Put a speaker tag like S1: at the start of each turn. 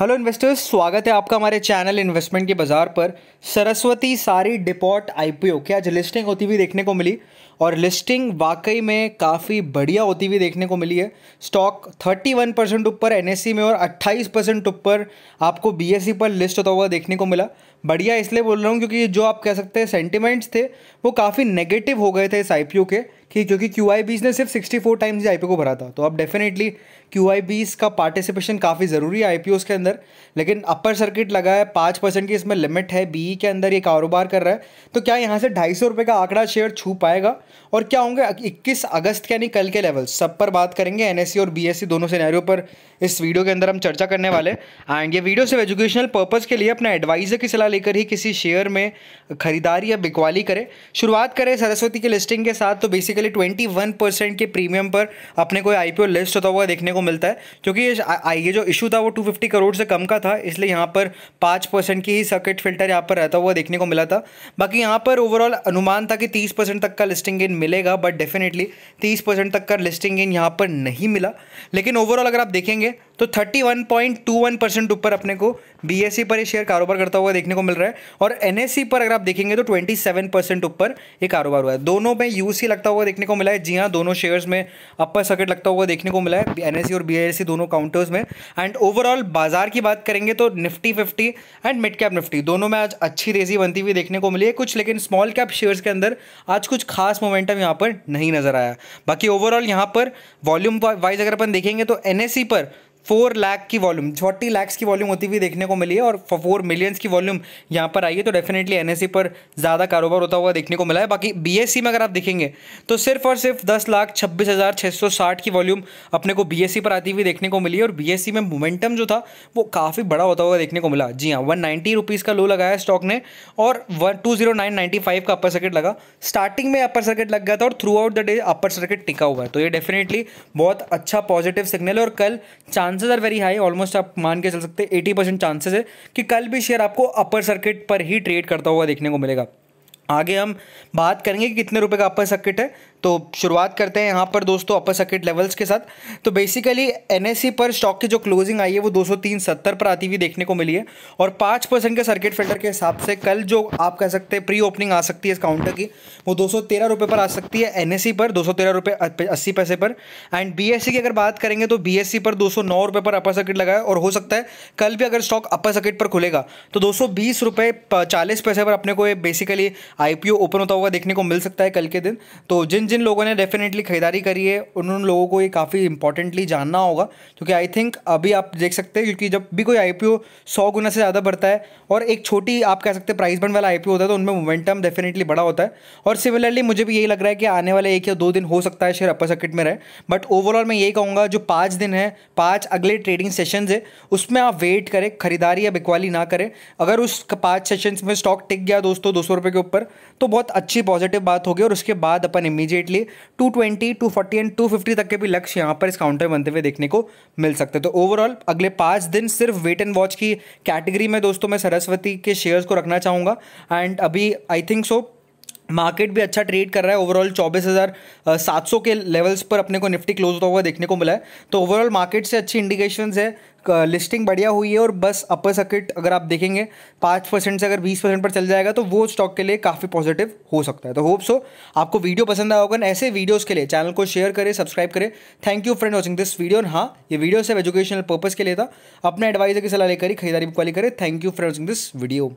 S1: hello investors स्वागत है आपका हमारे चैनल इन्वेस्टमेंट के बाजार पर सरस्वती सारी डिपॉट आईपीओ की आज लिस्टिंग होती हुई देखने को मिली और लिस्टिंग वाकई में काफ़ी बढ़िया होती हुई देखने को मिली है स्टॉक 31 परसेंट ऊपर एन में और 28 परसेंट ऊपर आपको बी e पर लिस्ट होता हुआ देखने को मिला बढ़िया इसलिए बोल रहा हूँ क्योंकि जो आप कह सकते हैं सेंटिमेंट्स थे वो काफ़ी नेगेटिव हो गए थे इस आई के कि क्योंकि क्यू आई बीज ने सिर्फ सिक्सटी फोर टाइम्स ही आई को भरा था तो अब डेफिनेटली क्यू आई बीज का पार्टिसिपेशन काफ़ी ज़रूरी है आई पी के अंदर लेकिन अपर सर्किट लगा है पाँच परसेंट की इसमें लिमिट है बी e के अंदर ये कारोबार कर रहा है तो क्या यहाँ से ढाई सौ रुपये का आंकड़ा शेयर छू पाएगा और क्या होंगे इक्कीस अगस्त के यानी कल के लेवल सब पर बात करेंगे एन e और बी एस सी दोनों सिनेरियो पर इस वीडियो के अंदर हम चर्चा करने वाले एंड ये वीडियो सिर्फ एजुकेशनल पर्पज़ के लिए अपना एडवाइज़र की सलाह लेकर ही किसी शेयर में खरीदारी या बिकवाली करें शुरुआत करें सरस्वती की लिस्टिंग के साथ तो basically basically twenty one percent के प्रीमियम पर अपने कोई आई पी लिस्ट होता हुआ देखने को मिलता है क्योंकि ये ये जो इशू था वो टू फिफ्टी करोड़ से कम का था इसलिए यहाँ पर पाँच परसेंट की ही सर्किट फिल्टर यहाँ पर रहता हुआ देखने को मिला था बाकी यहाँ पर ओवरऑल अनुमान था कि तीस परसेंट तक का लिस्टिंग गेन मिलेगा बट डेफिनेटली तीस परसेंट तक का लिस्टिंग गेन यहाँ पर नहीं मिला लेकिन ओवरऑल अगर आप देखेंगे तो 31.21 परसेंट ऊपर अपने को बीएससी e पर ये शेयर कारोबार करता हुआ देखने को मिल रहा है और एनएससी e पर अगर आप देखेंगे तो 27 परसेंट ऊपर ये कारोबार हुआ है दोनों में यूसी लगता हुआ देखने को मिला है जी हाँ दोनों शेयर्स में अपर सर्किट लगता हुआ देखने को मिला है एन और बी दोनों काउंटर्स में एंड ओवरऑल बाजार की बात करेंगे तो Nifty fifty and mid cap Nifty दोनों में आज अच्छी तेजी बनती हुई देखने को मिली है कुछ लेकिन स्मॉल कैप शेयर्स के अंदर आज कुछ खास मोमेंटम यहाँ पर नहीं नजर आया बाकी ओवरऑल यहाँ पर वॉल्यूम वाइज अगर अपन देखेंगे तो एन पर फोर लाख की वॉल्यूम फोर्टी लैक्स की वॉल्यूम होती हुई देखने को मिली है और फोर मिलियंस की वॉल्यूम यहाँ पर आई है तो डेफिनेटली एन पर ज़्यादा कारोबार होता हुआ देखने को मिला है बाकी बी में अगर आप देखेंगे तो सिर्फ और सिर्फ दस लाख छब्बीस हज़ार छः सौ साठ की वॉल्यूम अपने को बी पर आती हुई देखने को मिली है और बी में मोमेंटम जो था वो काफ़ी बड़ा होता हुआ देखने को मिला जी हाँ वन नाइन्टी रुपीज़ का लो लगाया स्टॉक ने और one two zero nine ninety five का अपर सर्किट लगा स्टार्टिंग में अपर सर्किट लग गया था और throughout the day upper circuit टिका हुआ है तो ये डेफिनेटली बहुत अच्छा पॉजिटिव सिग्नल है और कल chance chances are very high almost आप मान के चल सकते हैं एटी परसेंट चांसेस है कि कल भी शेयर आपको अपर सर्किट पर ही ट्रेड करता हुआ देखने को मिलेगा आगे हम बात करेंगे कि कितने रुपए का अपर सर्किट है तो शुरुआत करते हैं यहाँ पर दोस्तों अपर सर्किट लेवल्स के साथ तो बेसिकली एन पर स्टॉक की जो क्लोजिंग आई है वो दो पर आती हुई देखने को मिली है और पाँच परसेंट के सर्किट फिल्टर के हिसाब से कल जो आप कह सकते हैं प्री ओपनिंग आ सकती है इस काउंटर की वो दो रुपए पर आ सकती है एन पर दो रुपए अस्सी पैसे पर एंड बी की अगर बात करेंगे तो बी पर दो रुपए पर अपर सर्किट लगा है और हो सकता है कल भी अगर स्टॉक अपर सर्किट पर खुलेगा तो दो रुपए चालीस पैसे पर अपने को बेसिकली आई ओपन होता हुआ देखने को मिल सकता है कल के दिन तो जिन जिन लोगों ने डेफिनेटली ख़रीदारी करी है उन उन लोगों को ये काफ़ी इंपॉर्टेंटली जानना होगा क्योंकि आई थिंक अभी आप देख सकते हैं क्योंकि जब भी कोई आई पी सौ गुना से ज़्यादा बढ़ता है और एक छोटी आप कह सकते हैं प्राइस बन वाला आई पी होता है तो उनमें मोमेंटम डेफिनेटली बड़ा होता है और सिमिलरली मुझे भी यही लग रहा है कि आने वाले एक या दो दिन हो सकता है शेयर अपर सर्किट में रहे बट ओवरऑल मैं यही कहूँगा जो पाँच दिन है पाँच अगले ट्रेडिंग सेशन है उसमें आप वेट करें खरीदारी या बिकवाली ना करें अगर उस पाँच सेशन में स्टॉक टिक गया दोस्तों दो सौ के ऊपर तो बहुत अच्छी पॉजिटिव बात होगी और उसके बाद अपन इमीजिएट डेफिनेटली 220, 240 एंड 250 तक के भी लक्ष्य यहाँ पर इस काउंटर बनते हुए देखने को मिल सकते हैं तो ओवरऑल अगले पाँच दिन सिर्फ वेट एंड वॉच की कैटेगरी में दोस्तों मैं सरस्वती के शेयर्स को रखना चाहूँगा एंड अभी आई थिंक सो मार्केट भी अच्छा ट्रेड कर रहा है ओवरऑल चौबीस हज़ार सात सौ के लेवल्स पर अपने को निफ्टी क्लोज होता हुआ देखने को मिला है तो ओवरऑल मार्केट से अच्छी इंडिकेशंस है लिस्टिंग बढ़िया हुई है और बस अपर सर्किट अगर आप देखेंगे पाँच परसेंट से अगर बीस परसेंट पर चल जाएगा तो वो स्टॉक के लिए काफ़ी पॉजिटिव हो सकता है तो होप सो आपको वीडियो पसंद आया होगा ऐसे वीडियोज़ के लिए चैनल को शेयर करें सब्सक्राइब करें thank you friend watching this video और हाँ ये वीडियो सिर्फ एजुकेशनल पर्पज़ के लिए था अपने एडवाइजर की सलाह लेकर ही खरीदारी वाली करें thank you friend watching this video